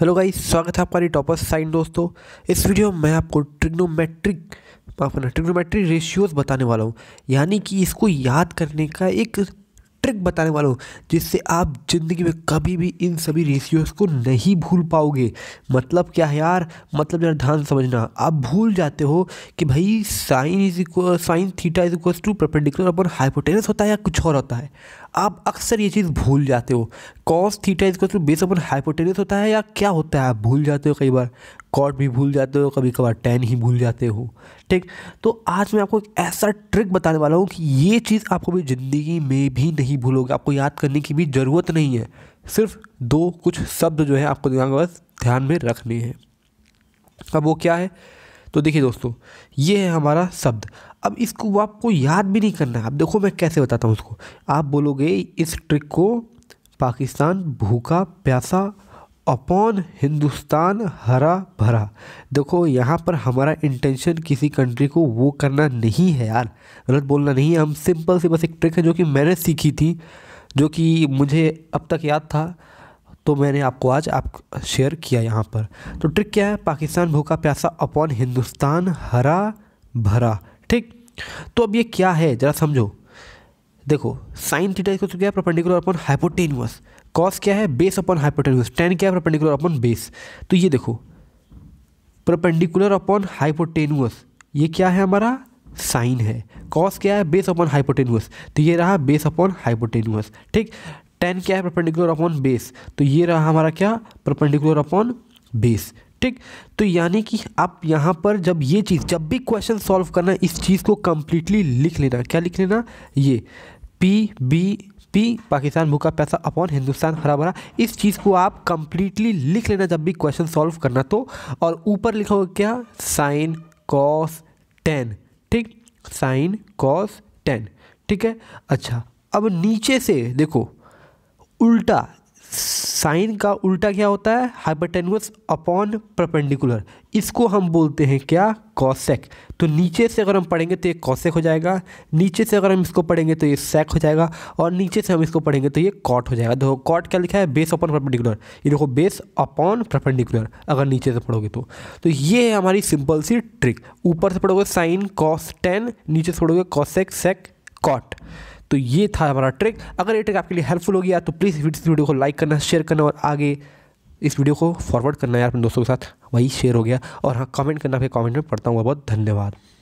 hello guys स्वागत है आपका टॉपर साइन दोस्तों इस वीडियो में मैं आपको ट्रिग्नोमेट्रिक माफ करना रेशियोज बताने वाला हूँ यानी कि इसको याद करने का एक ट्रिक बताने वाला हूँ जिससे आप ज़िंदगी में कभी भी इन सभी रेशियोज को नहीं भूल पाओगे मतलब क्या है यार मतलब यार ध्यान समझना आप भूल जाते हो कि भाई sine is equal sine theta is equal to perpendicular upon hypotenuse होता है या कुछ और होता है आप अक्सर ये चीज़ भूल जाते हो कॉस थीटा इसको टू बेस अपन हाइपोटेनिस होता है या क्या होता है आप भूल जाते हो कई बार कॉट भी भूल जाते हो कभी कभार टेन ही भूल जाते हो ठीक तो आज मैं आपको एक ऐसा ट्रिक बताने वाला हूँ कि ये चीज़ आपको भी ज़िंदगी में भी नहीं भूलोगे आपको याद करने की भी ज़रूरत नहीं है सिर्फ दो कुछ शब्द जो है आपको दिमाग बस ध्यान में रखने हैं अब वो क्या है तो देखिए दोस्तों ये है हमारा शब्द अब इसको आपको याद भी नहीं करना है अब देखो मैं कैसे बताता हूँ उसको आप बोलोगे इस ट्रिक को पाकिस्तान भूखा प्यासा अपॉन हिंदुस्तान हरा भरा देखो यहाँ पर हमारा इंटेंशन किसी कंट्री को वो करना नहीं है यार गलत बोलना नहीं है हम सिंपल सी बस एक ट्रिक है जो कि मैंने सीखी थी जो कि मुझे अब तक याद था तो मैंने आपको आज आप शेयर किया यहाँ पर तो ट्रिक क्या है पाकिस्तान भूखा प्यासा अपॉन हिंदुस्तान हरा भरा ठीक तो अब ये क्या है ज़रा समझो देखो साइन थीटा इसको क्या है परपेंडिकुलर अपॉन हाइपोटेन्यूस कॉस क्या है बेस अपॉन हाइपोटेनुअस टेन क्या है परपेंडिकुलर अपॉन बेस तो ये देखो परपेंडिकुलर अपॉन हाइपोटेनुअस ये क्या है हमारा साइन है कॉस क्या है बेस अपॉन हाइपोटेनुअस तो ये रहा बेस अपॉन हाइपोटेनुअस ठीक टेन क्या है परपेंडिकुलर अपॉन बेस तो ये रहा हमारा क्या परपेंडिकुलर अपॉन बेस ठीक तो यानी कि आप यहाँ पर जब ये चीज़ जब भी क्वेश्चन सॉल्व करना इस चीज़ को कम्प्लीटली लिख लेना क्या लिख लेना ये पी बी पी पाकिस्तान भूखा पैसा अपॉन हिंदुस्तान हरा भरा इस चीज़ को आप कंप्लीटली लिख लेना जब भी क्वेश्चन सॉल्व करना तो और ऊपर लिखा होगा क्या साइन कॉस टेन ठीक साइन कॉस टेन ठीक है अच्छा अब नीचे से देखो उल्टा साइन का उल्टा क्या होता है हाइपरटेनस अपॉन परपेंडिकुलर इसको हम बोलते हैं क्या कॉसेक तो नीचे से अगर हम पढ़ेंगे तो ये कॉसेक हो जाएगा नीचे से अगर हम इसको पढ़ेंगे तो ये सेक हो जाएगा और नीचे से हम इसको पढ़ेंगे तो ये कॉट हो जाएगा देखो कॉट क्या लिखा है बेस अपॉन परपेंडिकुलर ये देखो बेस अपॉन परपेंडिकुलर अगर नीचे से पढ़ोगे तो तो ये है हमारी सिंपल सी ट्रिक ऊपर से पढ़ोगे साइन कॉस टेन नीचे से पढ़ोगे कॉसेक सेक कॉट तो ये था हमारा ट्रिक अगर ये ट्रिक आपके लिए हेल्पफुल हो गया तो प्लीज़ इस वीडियो को लाइक करना शेयर करना और आगे इस वीडियो को फॉरवर्ड करना यार अपने दोस्तों के साथ वही शेयर हो गया और हाँ कमेंट करना फिर कमेंट में पढ़ता हूँ बहुत धन्यवाद